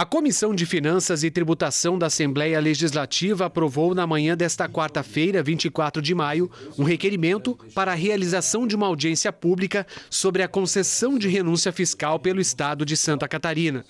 A Comissão de Finanças e Tributação da Assembleia Legislativa aprovou na manhã desta quarta-feira, 24 de maio, um requerimento para a realização de uma audiência pública sobre a concessão de renúncia fiscal pelo Estado de Santa Catarina.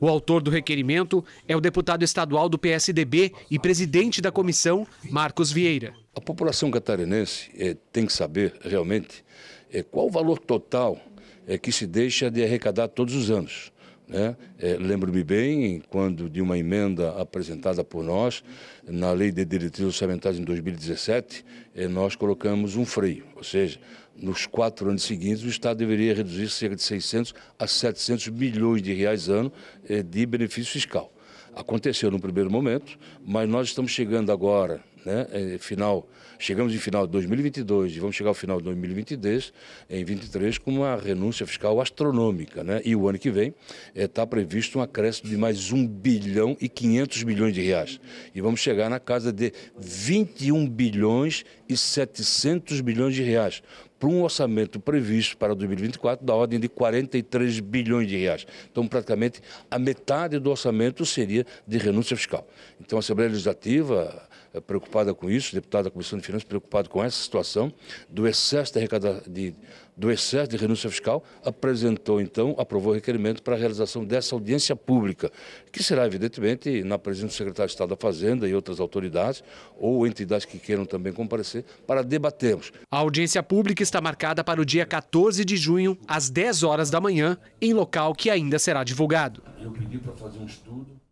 O autor do requerimento é o deputado estadual do PSDB e presidente da comissão, Marcos Vieira. A população catarinense é, tem que saber realmente é, qual o valor total é, que se deixa de arrecadar todos os anos. Né? É, Lembro-me bem quando de uma emenda apresentada por nós na Lei de Diretrizes Orçamentárias em 2017, é, nós colocamos um freio, ou seja, nos quatro anos seguintes o Estado deveria reduzir cerca de 600 a 700 milhões de reais ano é, de benefício fiscal. Aconteceu no primeiro momento, mas nós estamos chegando agora né? É, final, chegamos em final de 2022 e vamos chegar ao final de 2023, em 23, com uma renúncia fiscal astronômica, né? E o ano que vem está é, tá previsto um acréscimo de mais 1 bilhão e 500 milhões de reais. E vamos chegar na casa de 21 bilhões e 700 milhões de reais, para um orçamento previsto para 2024 da ordem de 43 bilhões de reais. Então, praticamente a metade do orçamento seria de renúncia fiscal. Então, a Assembleia Legislativa eh, preocupada com isso, deputado da Comissão de Finanças preocupado com essa situação do excesso de, arrecada, de, do excesso de renúncia fiscal, apresentou então, aprovou o requerimento para a realização dessa audiência pública, que será evidentemente na presença do secretário de Estado da Fazenda e outras autoridades ou entidades que queiram também comparecer para debatermos. A audiência pública está marcada para o dia 14 de junho, às 10 horas da manhã, em local que ainda será divulgado. Eu pedi para fazer um estudo